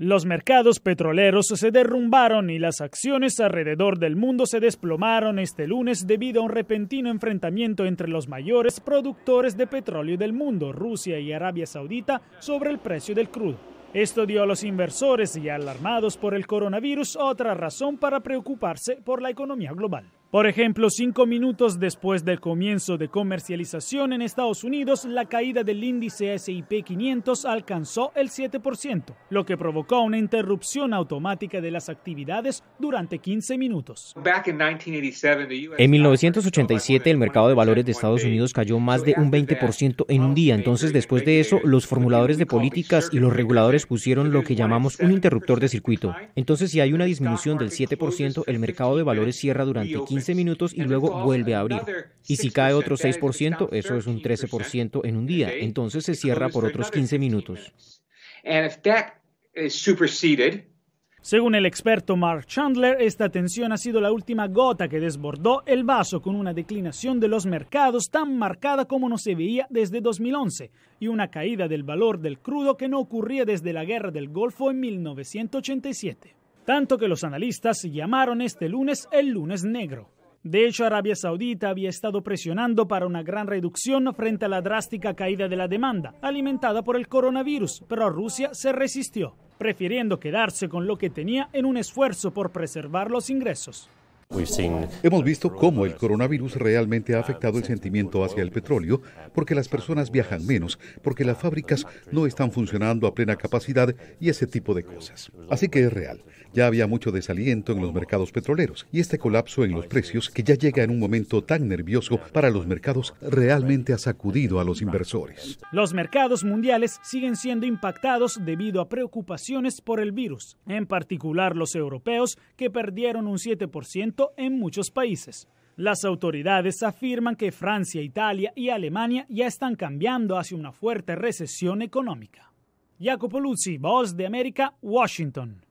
Los mercados petroleros se derrumbaron y las acciones alrededor del mundo se desplomaron este lunes debido a un repentino enfrentamiento entre los mayores productores de petróleo del mundo, Rusia y Arabia Saudita, sobre el precio del crudo. Esto dio a los inversores y alarmados por el coronavirus otra razón para preocuparse por la economía global. Por ejemplo, cinco minutos después del comienzo de comercialización en Estados Unidos, la caída del índice SIP 500 alcanzó el 7%, lo que provocó una interrupción automática de las actividades durante 15 minutos. En 1987, el mercado de valores de Estados Unidos cayó más de un 20% en un día. Entonces, después de eso, los formuladores de políticas y los reguladores pusieron lo que llamamos un interruptor de circuito. Entonces, si hay una disminución del 7%, el mercado de valores cierra durante 15 minutos y luego vuelve a abrir. Y si cae otro 6%, eso es un 13% en un día. Entonces se cierra por otros 15 minutos. Según el experto Mark Chandler, esta tensión ha sido la última gota que desbordó el vaso con una declinación de los mercados tan marcada como no se veía desde 2011 y una caída del valor del crudo que no ocurría desde la guerra del Golfo en 1987 tanto que los analistas llamaron este lunes el lunes negro. De hecho, Arabia Saudita había estado presionando para una gran reducción frente a la drástica caída de la demanda, alimentada por el coronavirus, pero Rusia se resistió, prefiriendo quedarse con lo que tenía en un esfuerzo por preservar los ingresos. Hemos visto cómo el coronavirus realmente ha afectado el sentimiento hacia el petróleo, porque las personas viajan menos, porque las fábricas no están funcionando a plena capacidad y ese tipo de cosas. Así que es real. Ya había mucho desaliento en los mercados petroleros y este colapso en los precios, que ya llega en un momento tan nervioso para los mercados, realmente ha sacudido a los inversores. Los mercados mundiales siguen siendo impactados debido a preocupaciones por el virus, en particular los europeos, que perdieron un 7% en muchos países. Las autoridades afirman que Francia, Italia y Alemania ya están cambiando hacia una fuerte recesión económica. Jacopo Luzzi, Voz de América, Washington.